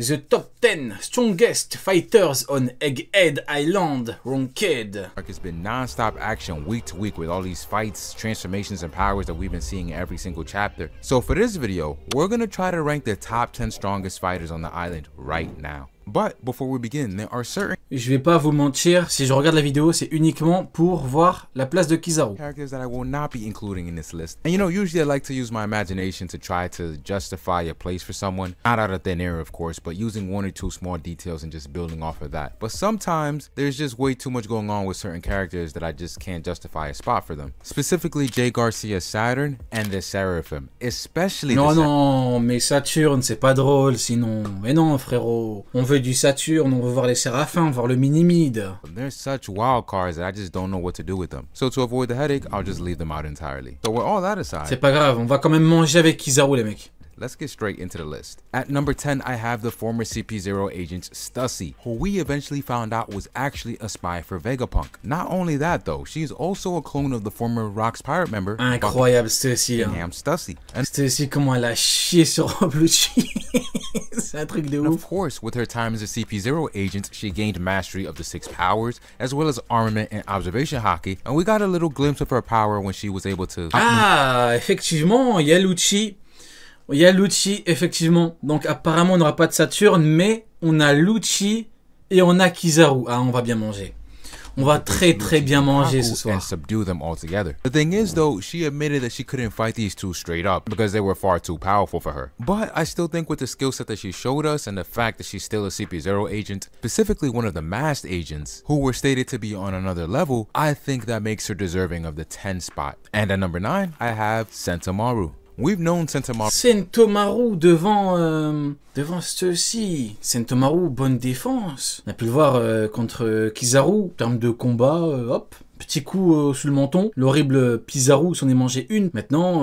The top 10 strongest fighters on Egghead Island, Like It's been non-stop action week to week with all these fights, transformations, and powers that we've been seeing every single chapter. So for this video, we're gonna try to rank the top 10 strongest fighters on the island right now. But before we begin, there are certain Je vais pas vous mentir, si je regarde la vidéo, c'est uniquement pour voir la place de Kizaru. characters that I will not be including in this list. And you know, usually I like to use my imagination to try to justify a place for someone, not out of thin air of course, but using one or two small details and just building off of that. But sometimes there's just way too much going on with certain characters that I just can't justify a spot for them. Specifically Jay Garcia Saturn and the Seraphim, especially Non the non, mais Saturn, c'est pas drôle sinon. Mais non frérot, on veut du Saturne, on veut voir les séraphins, voir le Minimide. C'est pas grave, on va quand même manger avec Kizaru les mecs. Let's get straight into the list. At number 10, I have the former CP0 agent Stussy, who we eventually found out was actually a spy for Vegapunk. Not only that though, she is also a clone of the former Rocks Pirate member. Incroyable Stussy. Damn Stussy. And Stussy, comment la chier sur Blue un truc de ouf. Of course, with her time as a CP0 agent, she gained mastery of the six powers, as well as armament and observation hockey, and we got a little glimpse of her power when she was able to. Ah, effectivement, Yaluchi. Il y a l'outil, effectivement. Donc apparemment, on n'aura pas de Saturne, mais on a l'outil et on a Kizaru. Ah, on va bien manger. On va très très bien manger ce soir. subdue them altogether. The thing is though, she admitted that she couldn't fight these two straight up because they were far too powerful for her. But I still think with the skill set that she showed us and the fact that she's still a CP0 agent, specifically one of the masked agents who were stated to be on another level, I think that makes her deserving of the 10 spot. And at number 9, I have Sentamaru. We've known Sentomaru. devant euh, devant ceci. Sentomaru, bonne défense. On a pu le voir euh, contre euh, Kizaru, en termes de combat, hop. Petit coup sous le menton, l'horrible Pizaru, s'en est mangé une. Maintenant,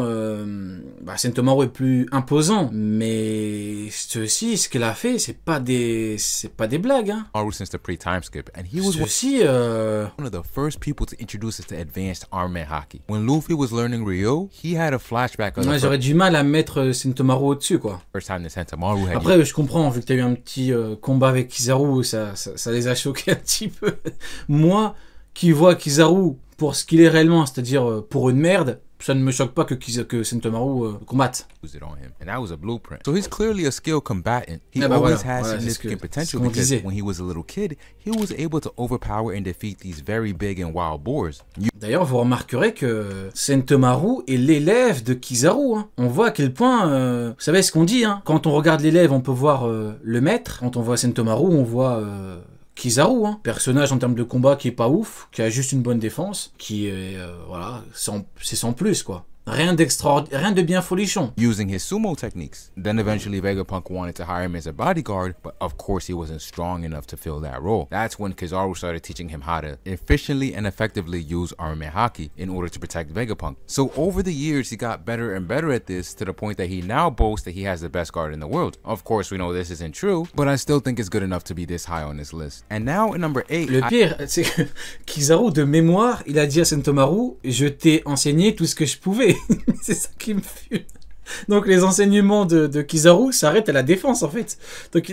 bah, Sentomaro est plus imposant, mais ceci, ce qu'il a fait, c'est pas des, c'est pas des blagues. Hein. since the pre-time skip, and he was ceci, euh... one of the first people to introduce us to advanced armament hockey. When Luffy was learning Ryo, he had a flashback. Ouais, j'aurais du mal à mettre euh, Sentomaro au-dessus, quoi. First time Sentomaro had Après, je comprends, vu que t'as eu un petit euh, combat avec Kizaru, ça, ça, ça les a choqués un petit peu. Moi, qui vois Kizaru pour ce qu'il est réellement, c'est-à-dire euh, pour une merde, ça ne me choque pas que, que Sentomaru euh, combatte. And that was a blueprint. So he's clearly a skilled combatant. He ah bah always voilà, has voilà, significant que, potential because disait. when he was a little kid, he was able to overpower and defeat these very big and wild boars. You... D'ailleurs, vous remarquerez que Sentomaru est l'élève de Kizaru. Hein. On voit à quel point, euh, vous savez ce qu'on dit, hein quand on regarde l'élève, on peut voir euh, le maître. Quand on voit Sentomaru, on voit euh, Kizaru, hein. personnage en termes de combat qui est pas ouf, qui a juste une bonne défense, qui est euh, voilà, c'est sans plus quoi. Rien d'extraordinaire, rien de bien folichon. Using his sumo techniques. Then eventually Vegapunk wanted to hire him as a bodyguard, but of course he wasn't strong enough to fill that role. That's when Kizaru started teaching him how to efficiently and effectively use Arame Haki in order to protect Vegapunk. So over the years, he got better and better at this to the point that he now boasts that he has the best guard in the world. Of course, we know this isn't true, but I still think it's good enough to be this high on this list. And now at number eight, Le pire, c'est que Kizaru, de mémoire, il a dit à Sentomaru, je t'ai enseigné tout ce que je pouvais. c'est ça qui me fume. Donc les enseignements de, de Kizaru s'arrêtent à la défense en fait. Donc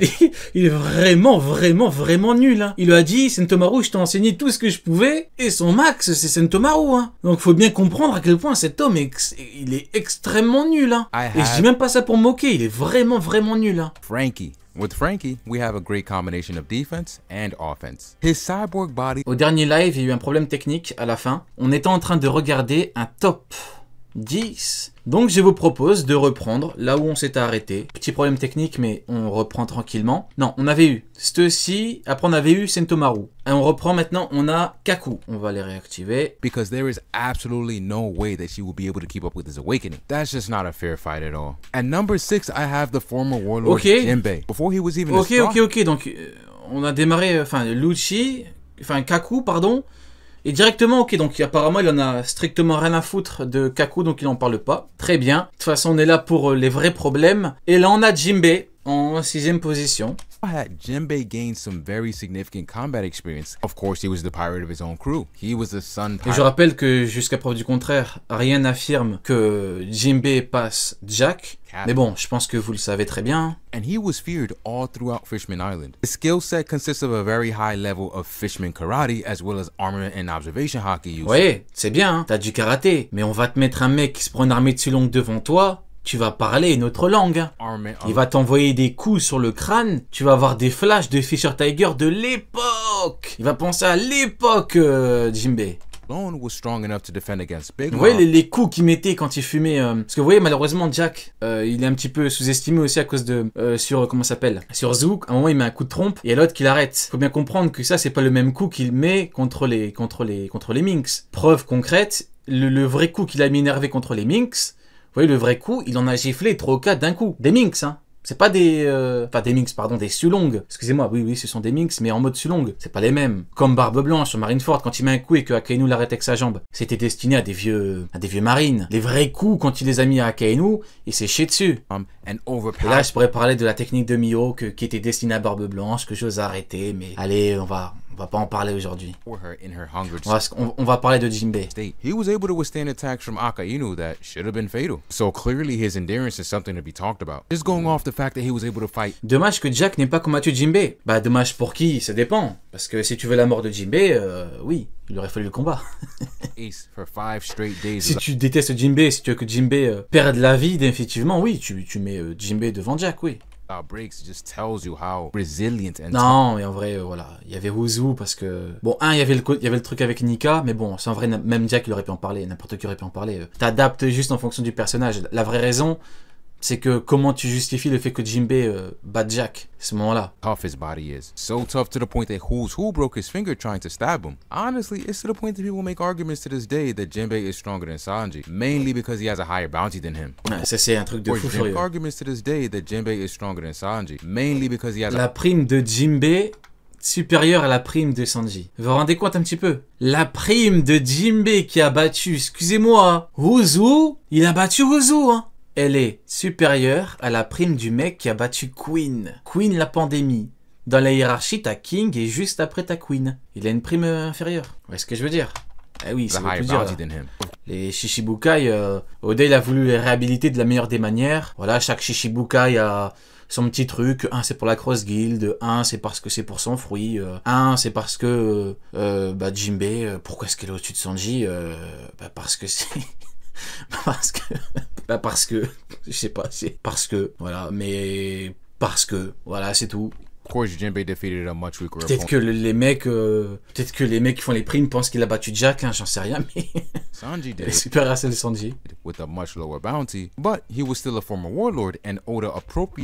il est, vraiment, vraiment, vraiment nul. Hein. Il lui a dit, Sentomaru, je t'ai enseigné tout ce que je pouvais, et son max, c'est Sentomaru. Hein. Donc faut bien comprendre à quel point cet homme, est, il est extrêmement nul. Hein. Et je dis même pas ça pour moquer, il est vraiment, vraiment nul. Hein. Frankie. With Frankie, we have a great combination of defense and offense. His cyborg body... Au dernier live, il y a eu un problème technique à la fin. On était en train de regarder un top 10. Donc je vous propose de reprendre là où on s'est arrêté. Petit problème technique, mais on reprend tranquillement. Non, on avait eu ceci, après on avait eu Sentomaru. Et on reprend maintenant, on a Kaku. On va les réactiver. Because there is Ok, ok, ok, donc euh, on a démarré, euh, enfin, Luchi, enfin, Kaku, pardon. Et directement, ok, donc apparemment il en a strictement rien à foutre de Kaku, donc il n'en parle pas. Très bien. De toute façon, on est là pour euh, les vrais problèmes. Et là, on a Jimbe en sixième position had Jinbei gained some very significant combat experience. Of course, he was the pirate of his own crew. He was the son pirate. Et je rappelle que jusqu'à preuve du contraire, rien n'affirme que Jinbei passe Jack, mais bon, je pense que vous le savez très bien. And he was feared all throughout Fishman Island. His skill set consists of a very high level of Fishman karate as well as armament and observation hockey use. Ouais, c'est bien, hein, t'as du karaté, mais on va te mettre un mec qui se prend une armée de long devant toi tu vas parler une autre langue. Oh, oh. Il va t'envoyer des coups sur le crâne. Tu vas avoir des flashs de Fisher Tiger de l'époque. Il va penser à l'époque, euh, Jimbe. Vous voyez les, coups qu'il mettait quand il fumait. Euh, parce que vous voyez, malheureusement, Jack, euh, il est un petit peu sous-estimé aussi à cause de. sur. Comment s'appelle Sur Zook. à un moment, il met un coup de trompe et à l'autre, qu'il arrête. Faut bien comprendre que ça, c'est pas le même coup qu'il met contre les, contre les, contre les Minx. Preuve concrète, le, le vrai coup qu'il a mis énervé contre les Minx, voyez, le vrai coup, il en a giflé 3 ou d'un coup. Des minx, hein. C'est pas des... Euh, enfin, des minx, pardon, des sulongs. Excusez-moi, oui, oui, ce sont des minx, mais en mode sulong. C'est pas les mêmes. Comme Barbe Blanche sur Marineford, quand il met un coup et que Akainu l'arrête avec sa jambe. C'était destiné à des vieux... à des vieux marines. Les vrais coups, quand il les a mis à Akainu, il s'est ché dessus. Um, là, je pourrais parler de la technique de Mio que... qui était destinée à Barbe Blanche, que j'ose arrêter, mais... Allez, on va... On va pas en parler aujourd'hui. On, on, va parler de Jinbei. He was able to withstand attacks from Akainu that should have been fatal. So clearly his endurance is something to be talked about. Just going off the fact that he was able to fight. Dommage que Jack n'ait pas combattu Jinbei. Bah dommage pour qui, ça dépend. Parce que si tu veux la mort de Jinbei, euh, oui, il aurait fallu le combat. si tu détestes Jinbei, si tu veux que Jinbei euh, perde la vie, définitivement, oui, tu, tu mets euh, Jinbei devant Jack, oui non, mais en vrai, euh, voilà. Il y avait Wuzu parce que. Bon, un, il y avait le, il y avait le truc avec Nika, mais bon, c'est en vrai, même Jack, il aurait pu en parler, n'importe qui aurait pu en parler. Euh, t'adaptes juste en fonction du personnage. La vraie raison, c'est que comment tu justifies le fait que Jimbe euh, bat Jack à ce moment-là. Tough his body is. So tough to the point that who's who broke his finger trying to stab him. Honestly, it's to the point that people make arguments to this day that Jimbe is stronger than Sanji, mainly because he has a higher bounty than him. Ah, ça c'est un truc de fou furieux. arguments to this day that Jimbe is stronger than Sanji, mainly because he has La prime de Jimbe supérieure à la prime de Sanji. Vous vous rendez compte un petit peu La prime de Jimbe qui a battu, excusez-moi, Huzu, il a battu Huzu, hein elle est supérieure à la prime du mec qui a battu Queen. Queen la pandémie. Dans la hiérarchie, ta King est juste après ta Queen. Il a une prime euh, inférieure. Vous ce que je veux dire Eh oui, c'est veut dire. Les Shishibukai, euh, il a voulu les réhabiliter de la meilleure des manières. Voilà, chaque Shishibukai a son petit truc. Un c'est pour la Cross Guild, un c'est parce que c'est pour son fruit, euh, un c'est parce que euh, euh bah, Jinbei, pourquoi est-ce qu'elle est au-dessus de Sanji bah, Parce que c'est... parce que... Bah parce que, je sais pas, c'est parce que, voilà, mais parce que, voilà, c'est tout. Peut-être que les mecs, euh, peut-être que les mecs qui font les primes pensent qu'il a battu Jack, hein, j'en sais rien, mais Sanji Super de Sanji.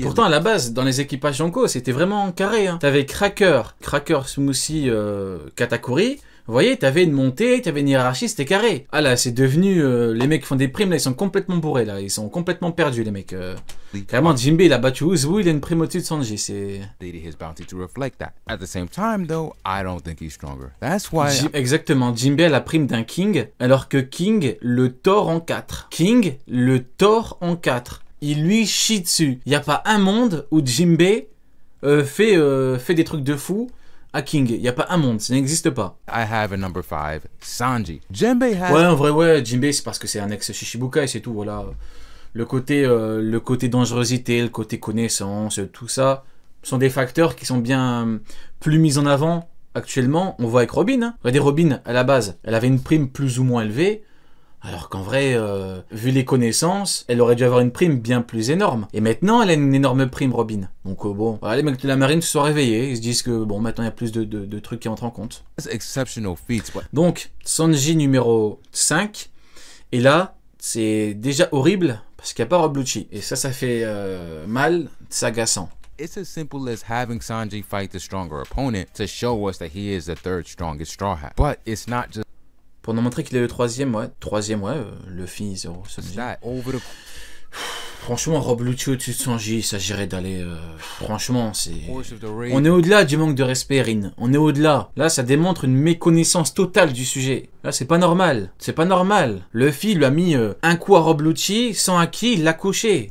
Pourtant à la base, dans les équipages Yonko, c'était vraiment carré. Hein. T'avais Cracker, Cracker Smoothie, euh, Katakuri. Vous voyez, t'avais une montée, t'avais une hiérarchie, c'était carré. Ah là, c'est devenu... Euh, les mecs qui font des primes, là, ils sont complètement bourrés, là. Ils sont complètement perdus, les mecs. Clairement, euh. Carrément, Jimbe, il a battu Uzbu, il a une prime au-dessus de Sanji, c'est... Exactement, Jimbe a la prime d'un King, alors que King le tord en 4. King le tord en 4. Il lui chie dessus. Il n'y a pas un monde où Jimbe euh, fait, fait des trucs de fou King, Il n'y a pas un monde, ça n'existe pas. I have a number five, Sanji. Ouais, en vrai, ouais, Jinbei, c'est parce que c'est un ex Shishibukai, c'est tout, voilà. Le côté, euh, le côté dangerosité, le côté connaissance, tout ça, sont des facteurs qui sont bien euh, plus mis en avant actuellement. On voit avec Robin. Hein. Regardez, Robin, à la base, elle avait une prime plus ou moins élevée. Alors qu'en vrai, euh, vu les connaissances, elle aurait dû avoir une prime bien plus énorme. Et maintenant, elle a une énorme prime, Robin. Donc euh, bon, bah, les mecs de la marine se sont réveillés, ils se disent que bon, maintenant il y a plus de, trucs qui entrent en compte. Donc, Sanji numéro 5, et là, c'est déjà horrible, parce qu'il n'y a pas Lucci. Et ça, ça fait euh, mal, ça agaçant. it's simple having Sanji fight the stronger opponent to show us that he is the third strongest Straw Hat. But it's not just pour nous montrer qu'il est le troisième, ouais. Troisième, ouais, euh, le fils Franchement, Rob Lucci au-dessus de Sanji, il s'agirait d'aller. Euh, franchement, c'est. On est au-delà du manque de respect, Rin. On est au-delà. Là, ça démontre une méconnaissance totale du sujet. Là, c'est pas normal. C'est pas normal. Luffy lui a mis euh, un coup à Rob Lucci, sans acquis, il l'a coché.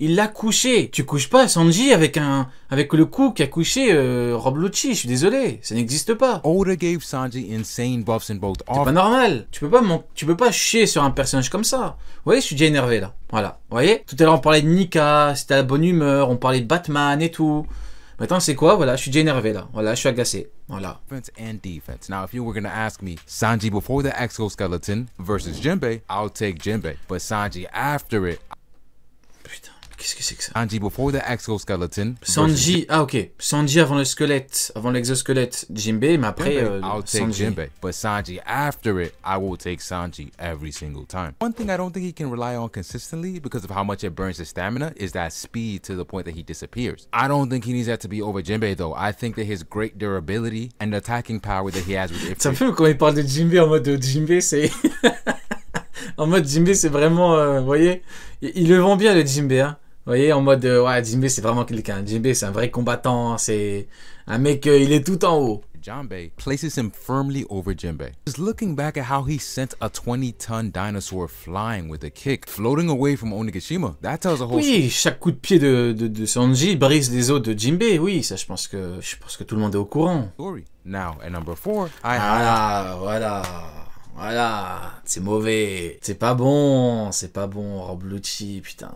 Il l'a couché. Tu couches pas Sanji avec un avec le coup qui a couché euh, Rob Lucci. Je suis désolé, ça n'existe pas. Oda gave Sanji insane buffs in both. C'est pas normal. Tu peux pas tu peux pas chier sur un personnage comme ça. Vous voyez, je suis déjà énervé là. Voilà. Vous voyez Tout à l'heure on parlait de Nika, c'était la bonne humeur, on parlait de Batman et tout. Maintenant, c'est quoi Voilà, je suis déjà énervé là. Voilà, je suis agacé. Voilà. Now, if Sanji before the exoskeleton versus Jinbei, I'll take Jinbei. But Sanji after it, Qu'est-ce que c'est que ça Sanji before the exoskeleton. Sanji, ah ok. Sanji avant le squelette, avant l'exosquelette. Jimbe, mais après Jimbe, euh, I'll take Sanji. but Sanji after it, I will take Sanji every single time. One thing I don't think he can rely on consistently because of how much it burns his stamina is that speed to the point that he disappears. I don't think he needs that to be over Jimbe though. I think that his great durability and attacking power that he has with it. ça fait quand il parle de Jimbe en mode euh, c'est en mode Jimbe, c'est vraiment, euh, vous voyez, il, il le vend bien le Jimbe. Hein. Vous voyez, en mode, euh, ouais, Jinbei, c'est vraiment quelqu'un. Jinbei, c'est un vrai combattant, c'est un mec, euh, il est tout en haut. Jinbei places him firmly over Jinbei. He's looking back at how he sent a 20-ton dinosaur flying with a kick, floating away from Onigashima, that tells a whole Oui, chaque coup de pied de, de, de Sanji brise les os de Jinbei, oui, ça je pense que je pense que tout le monde est au courant. Now, at number 4, I... Ah, voilà. Voilà, c'est mauvais. C'est pas bon, c'est pas bon. Rob oh, putain.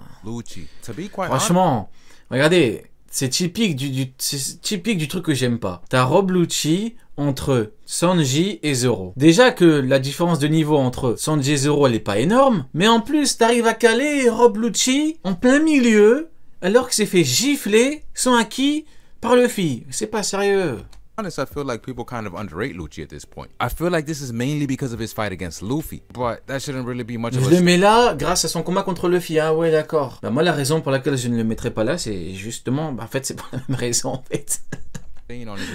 Franchement, regardez, c'est typique du, typique du truc que j'aime pas. T'as Rob Lucci entre Sanji et Zoro. Déjà que la différence de niveau entre Sanji et Zoro elle est pas énorme, mais en plus t'arrives à caler Rob Lucci en plein milieu alors que c'est fait gifler son acquis par le C'est pas sérieux honest, I feel like people kind of underrate Lucci at this point. I feel like this is mainly because of his fight against Luffy, but that shouldn't really be much of a... Je le mets là grâce à son combat contre Luffy, ah ouais d'accord. Bah moi la raison pour laquelle je ne le mettrais pas là, c'est justement, bah, en fait c'est pour la même raison en fait.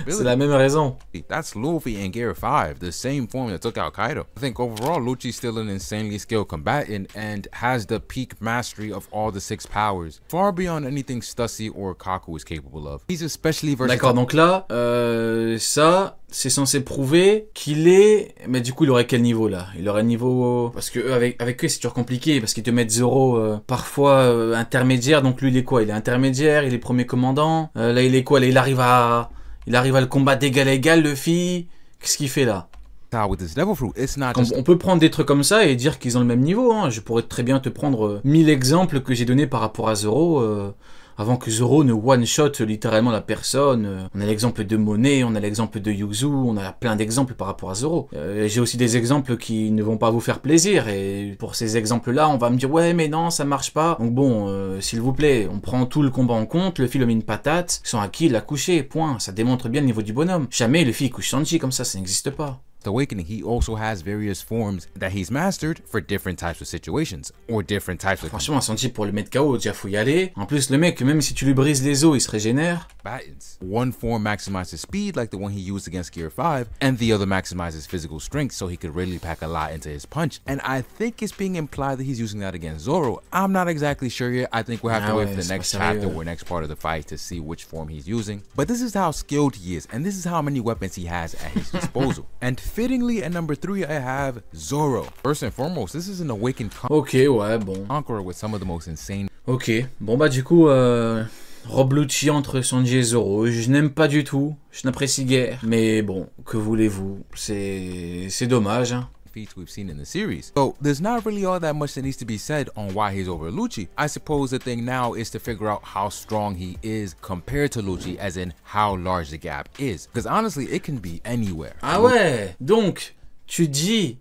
C'est la même raison. That's Luffy and Gear 5, the same form that took out Kaido. I think overall, is still an insanely skilled combatant and has the peak mastery of all the six powers, far beyond anything Stussy or Kaku is capable of. He's especially D'accord, donc là, euh, ça, c'est censé prouver qu'il est... Mais du coup, il aurait quel niveau, là Il aurait niveau... Parce que avec, avec eux, c'est toujours compliqué, parce qu'ils te mettent zéro, euh, parfois euh, intermédiaire, donc lui, il est quoi Il est intermédiaire, il est premier commandant, euh, là, il est quoi il arrive à... Il arrive à le combat d'égal à égal, Luffy. Qu'est-ce qu'il fait là ah, on peut prendre des trucs comme ça et dire qu'ils ont le même niveau. Hein. Je pourrais très bien te prendre 1000 exemples que j'ai donnés par rapport à Zoro. Euh avant que Zoro ne one-shot littéralement la personne. Euh, on a l'exemple de Monet, on a l'exemple de Yuzu, on a plein d'exemples par rapport à Zoro. Euh, j'ai aussi des exemples qui ne vont pas vous faire plaisir, et pour ces exemples-là, on va me dire « Ouais, mais non, ça marche pas ». Donc bon, euh, s'il vous plaît, on prend tout le combat en compte, le met une patate, sans à qui il a couché, point. Ça démontre bien le niveau du bonhomme. Jamais le fille couche Sanji comme ça, ça n'existe pas. Awakening, he also has various forms that he's mastered for different types of situations or different types of. Franchement, Sanji, pour le mettre KO, déjà faut y aller. En plus, le mec, même si tu lui brises les os, il se régénère. Battens. One form maximizes speed, like the one he used against Gear 5, and the other maximizes physical strength, so he could really pack a lot into his punch. And I think it's being implied that he's using that against Zoro. I'm not exactly sure yet. I think we'll have ah to wait ouais, for the next chapter or next part of the fight to see which form he's using. But this is how skilled he is, and this is how many weapons he has at his disposal. and Fittingly, at number three, I have Zoro. First and foremost, this is an awakened Ok, ouais, bon. Conqueror with some of the most insane. Ok, bon bah du coup, euh... Rob Lucci entre Sanji et Zoro, je n'aime pas du tout, je n'apprécie guère, mais bon, que voulez-vous, c'est dommage. Hein. we've seen in the series. So there's not really all that much that needs to be said on why he's over Lucci. I suppose the thing now is to figure out how strong he is compared to Lucci, as in how large the gap is. Because honestly, it can be anywhere. Ah ouais, donc tu dis